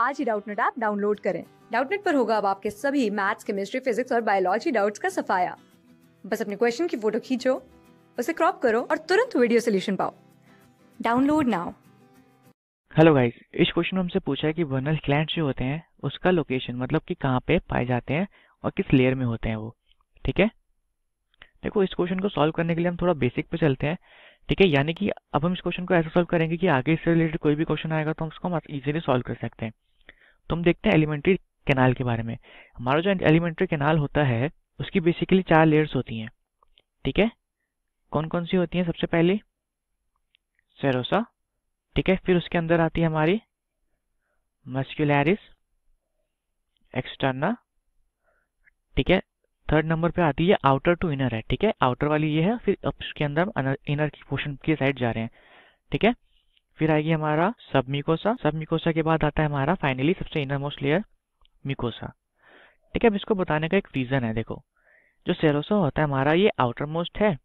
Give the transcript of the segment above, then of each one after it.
आज ही Doubtnut app download करें डाउटनेट पर होगा अब आपके सभी मैथ्स केमिस्ट्री फिजिक्स और बायोलॉजी डाउट्स का सफाया बस अपने क्वेश्चन की फोटो खींचो उसे क्रॉप करो और तुरंत वीडियो सोल्यूशन पाओ डाउनलोड नाउ हेलो गाइस इस क्वेश्चन में हमसे पूछा है कि वर्नल क्लैंड जो होते हैं उसका लोकेशन मतलब कि कहाँ पे पाए जाते हैं और किस लेयर में होते हैं वो ठीक है देखो इस क्वेश्चन को सॉल्व करने के लिए हम थोड़ा बेसिक पे चलते हैं ठीक है यानी कि अब हम इस क्वेश्चन को ऐसा सॉल्व करेंगे कि आगे इससे रिलेटेड कोई भी क्वेश्चन आएगा तो हम उसको हम इजीली सॉल्व कर सकते हैं तो हम देखते हैं एलिमेंट्री कैनाल के बारे में हमारा जो एलिमेंट्री कैनाल होता है उसकी बेसिकली चार लेयर्स होती हैं ठीक है कौन कौन सी होती हैं सबसे पहले सेरोसा ठीक है फिर उसके अंदर आती है हमारी मस्क्यूलैरिस एक्सटर्ना ठीक है थर्ड नंबर पे आती है आउटर टू इनर है ठीक है आउटर वाली ये है फिर अब उसके अंदर इनर की पोर्शन की साइड जा रहे हैं ठीक है फिर आएगी हमारा सब मिकोसा सब मिकोसा के बाद आता है हमारा फाइनली सबसे इनर मोस्ट लेयर मिकोसा ठीक है अब इसको बताने का एक रीज़न है देखो जो सेरोसा होता है हमारा ये आउटर मोस्ट है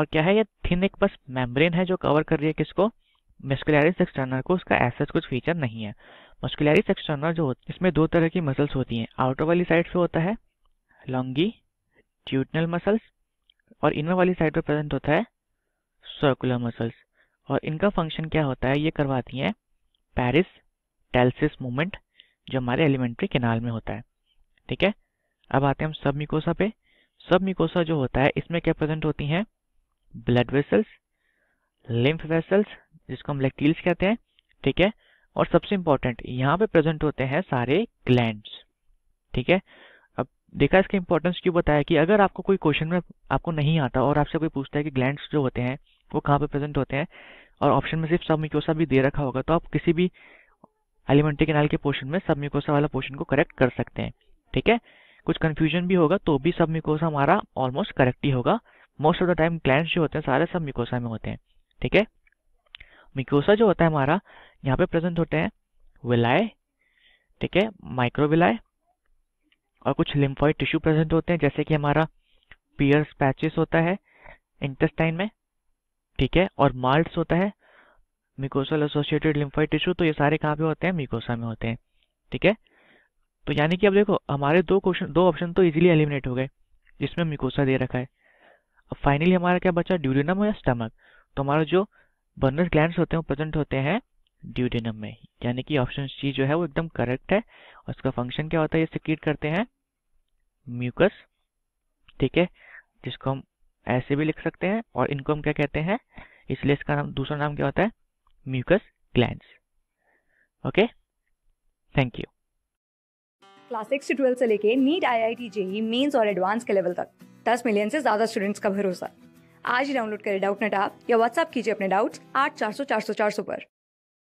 और क्या है ये थिन एक बस मेम्ब्रेन है जो कवर कर रही है किसको मस्कुलरिस एक्सटर्नल को उसका ऐसा कुछ फीचर नहीं है मस्कुलरिस एक्सटर्नल जो होती है इसमें दो तरह की मसल्स होती हैं आउटर वाली साइड पे होता है लॉन्गी ट्यूटनल मसल्स और इनर वाली साइड पर प्रेजेंट होता है सर्कुलर मसल्स और इनका फंक्शन क्या होता है ये करवाती हैं पेरिस टेल्सिस मूवमेंट जो हमारे एलिमेंट्री केनाल में होता है ठीक है अब आते हैं हम सब मिकोसा पे सब मिकोसा जो होता है इसमें क्या प्रेजेंट होती हैं ब्लड वेसल्स लिम्फ वेसल्स जिसको हम लेक्टील्स कहते हैं ठीक है और सबसे इंपॉर्टेंट यहाँ पे प्रेजेंट होते हैं सारे ग्लैंड ठीक है अब देखा इसका इंपॉर्टेंस क्यों बताया कि अगर आपको कोई क्वेश्चन में आपको नहीं आता और आपसे कोई पूछता है कि ग्लैंड जो होते हैं वो कहाँ पे प्रेजेंट होते हैं और ऑप्शन में सिर्फ सब भी दे रखा होगा तो आप किसी भी एलिमेंट्री कैनाल के पोर्शन में सब वाला पोर्शन को करेक्ट कर सकते हैं ठीक है कुछ कन्फ्यूजन भी होगा तो भी सब हमारा ऑलमोस्ट करेक्ट ही होगा most of the time glands जो होते हैं सारे सब मिकोसा में होते हैं ठीक है मिकोसा जो होता है हमारा यहाँ पे प्रेजेंट होते हैं विलाय ठीक है माइक्रोविलाय और कुछ लिम्फॉइड टिश्यू प्रेजेंट होते हैं जैसे कि हमारा पियर्स पैचेस होता है इंटेस्टाइन में ठीक है और माल्ट होता है मिकोसल एसोसिएटेड लिम्फाइड टिश्यू तो ये सारे कहाँ पे होते हैं मिकोसा में होते हैं ठीक है तो यानी कि अब देखो हमारे दो क्वेश्चन दो ऑप्शन तो इजीली एलिमिनेट हो गए जिसमें मिकोसा दे रखा है अब फाइनली हमारा क्या बचा ड्यूरिनम या स्टमक तो हमारा जो बर्नर ग्लैंड होते हैं प्रेजेंट होते हैं ड्यूरिनम में यानी कि ऑप्शन सी जो है वो एकदम करेक्ट है और इसका फंक्शन क्या होता है ये सिक्रीट करते हैं म्यूकस ठीक है जिसको हम ऐसे भी लिख सकते हैं और इनको हम क्या कहते हैं इसलिए इसका नाम दूसरा नाम क्या होता है mucus gland okay thank you class six से ट्वेल्थ से लेके NEET I I T JEE Mains और एडवांस के लेवल तक दस मिलियन से ज्यादा स्टूडेंट्स का भरोसा आज ही डाउनलोड करें डाउट नेट आप या व्हाट्सअप कीजिए अपने डाउट्स आठ चार सौ चार सौ चार सौ पर